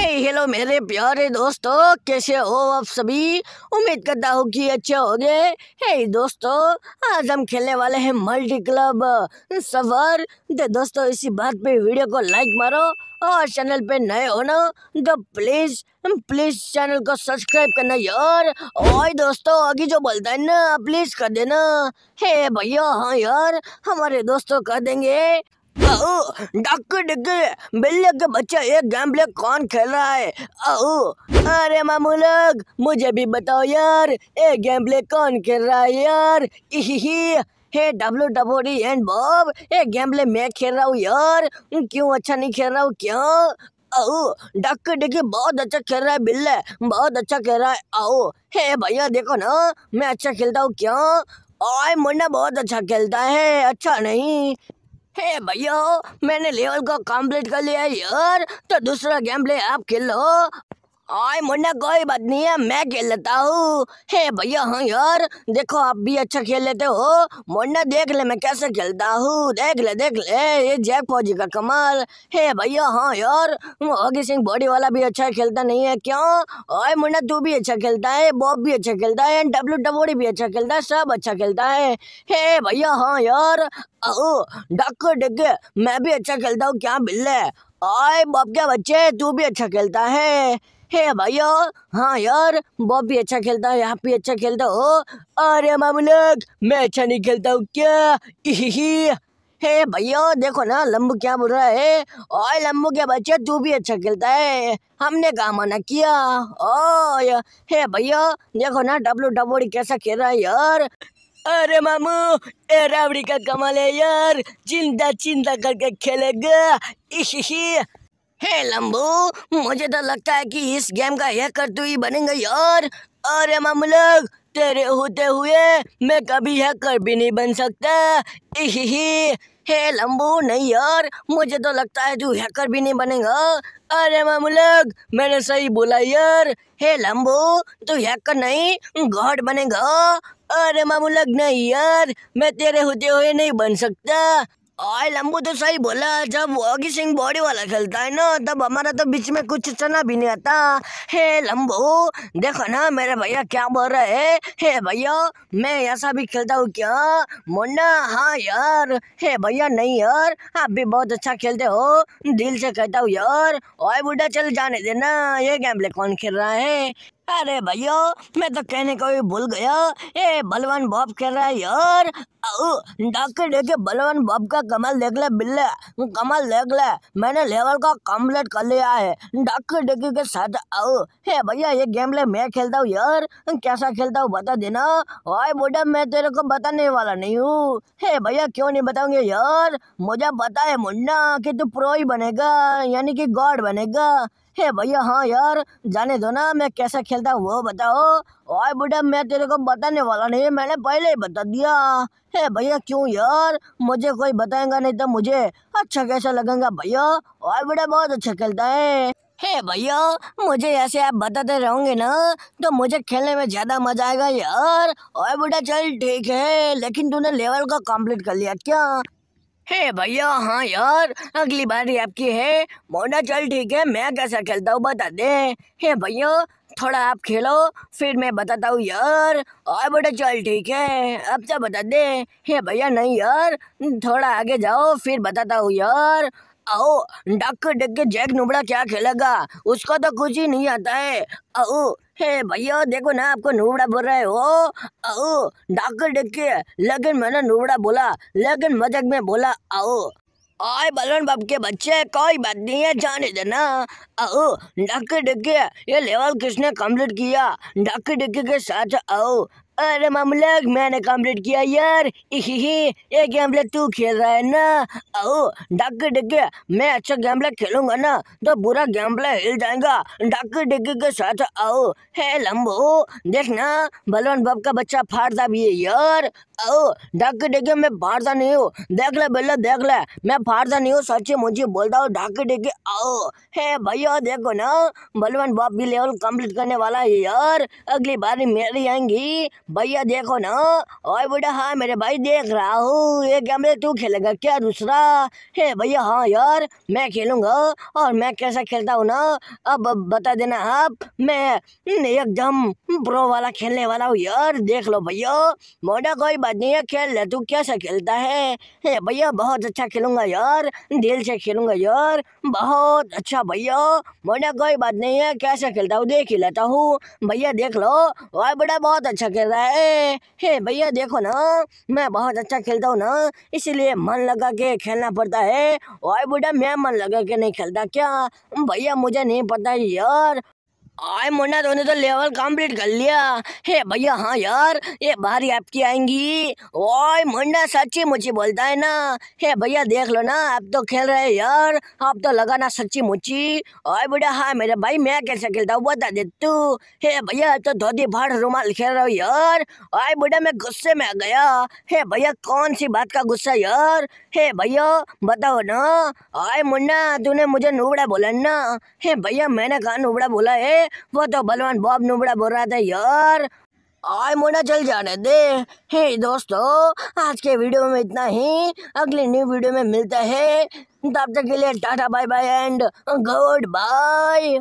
hello मेरे प्यारे दोस्तों कैसे हो आप सभी उम्मीद करता हूँ कि अच्छे गए हे दोस्तों आज हम खेलने वाले हैं मल्टी क्लब सफर दे तो दोस्तों इसी बात पे वीडियो को लाइक मारो और चैनल पे नए हो ना तो प्लीज प्लीज चैनल को सब्सक्राइब करना यार और दोस्तों आगे जो बोलता है ना प्लीज कर देना हे भैया हाँ यार हमारे दोस्तों कर देंगे डॉक्टर डक्कू बिल्ले का बच्चा एक गेम प्ले कौन खेल रहा है आओ अरे मामू लोग मुझे भी बताओ यार ये गेम प्ले कौन खेल रहा है यार hey W W D and Bob ये गेम प्ले मैं खेल रहा हूँ यार क्यों अच्छा नहीं खेल रहा हूँ क्यों आओ डॉक्टर डिगे बहुत अच्छा खेल रहा है बिल्ले बहुत अच्छा खेल रहा है आओ हे भैया देखो ना मैं अच्छा खेलता हूँ क्यों आए मुन्ना बहुत अच्छा खेलता है अच्छा नहीं हे भैया मैंने लेवल को कंप्लीट कर लिया यार तो दूसरा गेम प्ले आप खेल लो आए मुन्ना कोई बात नहीं है मैं खेल लेता हूँ हे भैया हाँ यार देखो आप भी अच्छा खेल लेते हो मुन्ना देख ले मैं कैसे खेलता हूँ देख ले देख ले ये जैक फौजी का कमाल हे भैया हाँ यार हॉकी सिंह बॉडी वाला भी अच्छा खेलता नहीं है क्यों आए मुन्ना तू भी अच्छा खेलता है बॉब भी अच्छा खेलता है डब्लू डबोडी भी अच्छा खेलता है सब अच्छा खेलता है हे भैया हाँ यार ओ डक डिग मैं भी अच्छा खेलता हूँ क्या बिल्ले आए बाप के बच्चे तू भी अच्छा खेलता है हे भैया हाँ यार बॉब भी अच्छा खेलता है आप भी अच्छा खेलता हो अरे मामूलक मैं अच्छा नहीं खेलता हूँ क्या ही हे भैया देखो ना लम्बू क्या बोल रहा है ओए लम्बू के बच्चे तू भी अच्छा खेलता है हमने कहा मना किया ओए हे भैया देखो ना डब्लू डब्लू कैसा खेल रहा है यार अरे मामू ए रावड़ी का कमाल है यार चिंता चिंता करके खेलेगा इसी हे लंबू मुझे तो लगता है कि इस गेम का हैकर तू ही बनेगा यार अरे मामूलग तेरे होते हुए मैं कभी हैकर भी नहीं बन सकता इही हे लंबू नहीं यार मुझे तो लगता है तू हैकर भी नहीं बनेगा अरे मामूलग मैंने सही बोला यार हे लंबू तू हैकर नहीं गॉड बनेगा अरे मामूलग नहीं यार मैं तेरे होते हुए नहीं बन सकता आई लंबू तो सही बोला जब वॉगी सिंह बॉडी वाला खेलता है ना तब हमारा तो बीच में कुछ चना भी नहीं आता हे लंबू देखो ना मेरे भैया क्या बोल रहे है हे भैया मैं ऐसा भी खेलता हूँ क्या मुन्ना हाँ यार हे भैया नहीं यार आप भी बहुत अच्छा खेलते हो दिल से कहता हूँ यार ओए बूढ़ा चल जाने देना ये गैम्बले कौन खेल रहा है अरे भैया मैं तो कहने को भी भूल गया ये बलवान बाप कह रहा है यार डॉक्टर देखे बलवान बाप का कमल देख ले बिल्ले कमल देख ले मैंने लेवल का कम्प्लीट कर लिया है डॉक्टर डेके के साथ आओ हे भैया ये गेम ले मैं खेलता हूँ यार कैसा खेलता हूँ बता देना ओए बोडा मैं तेरे को बताने वाला नहीं हूँ हे भैया क्यों नहीं बताऊंगे यार मुझे पता है मुन्ना की तू प्रो ही बनेगा यानी की गॉड बनेगा हे भैया हाँ यार जाने दो ना मैं कैसे खेलता हूँ वो बताओ और बेटा मैं तेरे को बताने वाला नहीं मैंने पहले ही बता दिया हे भैया क्यों यार मुझे कोई बताएगा नहीं तो मुझे अच्छा कैसा लगेगा भैया और बेटा बहुत अच्छा खेलता है हे भैया मुझे ऐसे आप बताते रहोगे ना तो मुझे खेलने में ज़्यादा मजा आएगा यार और बेटा चल ठीक है लेकिन तूने लेवल को कम्प्लीट कर लिया क्या हे भैया हाँ यार अगली बारी आपकी है मोना चल ठीक है मैं कैसा खेलता हूँ बता दे हे भैया थोड़ा आप खेलो फिर मैं बताता हूँ यार और बेटा चल ठीक है अब तो बता दे हे भैया नहीं यार थोड़ा आगे जाओ फिर बताता हूँ यार आओ डक डक के जैक नुबड़ा क्या खेलेगा उसको तो कुछ ही नहीं आता है आओ हे भैया देखो ना आपको नुबड़ा बोल रहे हो आओ डक डक के लेकिन मैंने नुबड़ा बोला लेकिन मजाक में बोला आओ आए बलन बाप के बच्चे कोई बात नहीं है जाने देना आओ डक डके ये लेवल किसने कंप्लीट किया डक डक के साथ आओ अरे मामलक मैंने कम्प्लीट किया यार ये गेम प्ले तू खेल रहा है ना आओ डक डिगे मैं अच्छा गेम प्ले खेलूंगा ना तो बुरा गेम प्ले हिल जाएगा डक डिगे के साथ आओ हे लम्बो ना बलवन बाप का बच्चा फाड़ता भी है यार आओ डक डिगे मैं फाड़ता नहीं हूँ देख ले बेल्ला देख ले मैं फाड़ता नहीं हूँ सच्चे मुझे बोलता हूँ डक डिगे आओ हे भैया देखो ना बलवन बाप भी लेवल कम्प्लीट करने वाला है यार अगली बारी मेरी आएंगी भैया देखो ना ओए बेटा हाँ मेरे भाई देख रहा हूँ ये गेम में तू खेलेगा क्या दूसरा हे भैया हाँ यार मैं खेलूँगा और मैं कैसा खेलता हूँ ना अब बता देना आप मैं एकदम प्रो वाला खेलने वाला हूँ यार देख लो भैया मोटा कोई बात नहीं है खेल ले तू कैसा खेलता है हे भैया बहुत अच्छा खेलूँगा यार दिल से खेलूँगा यार बहुत अच्छा भैया मोटा कोई बात नहीं है कैसा खेलता हूँ देख ही लेता हूँ भैया देख लो वाई बेटा बहुत अच्छा खेल रहा रहा है हे भैया देखो ना मैं बहुत अच्छा खेलता हूँ ना इसीलिए मन लगा के खेलना पड़ता है और बेटा मैं मन लगा के नहीं खेलता क्या भैया मुझे नहीं पता यार आए मुन्ना तूने तो लेवल कंप्लीट कर लिया हे भैया हाँ यार ये बाहरी आपकी आएंगी ओए मुन्ना सच्ची मुची बोलता है ना हे भैया देख लो ना आप तो खेल रहे यार आप तो लगाना सच्ची मुची ओए बेटा हाँ मेरे भाई मैं कैसे खेलता हूँ बता दे तू हे भैया तो धोती भाड़ रुमाल खेल रहा हो यार ओए बेटा मैं गुस्से में आ गया हे भैया कौन सी बात का गुस्सा यार हे भैया बताओ ना ओए मुन्ना तूने मुझे नूबड़ा बोला ना हे भैया मैंने कहा नुबड़ा बोला है वो तो बलवान बॉब नुबड़ा बोल रहा था यार आय मोना चल जाने दे हे दोस्तों आज के वीडियो में इतना ही अगली न्यू वीडियो में मिलता है तब तक के लिए tata bye bye and good bye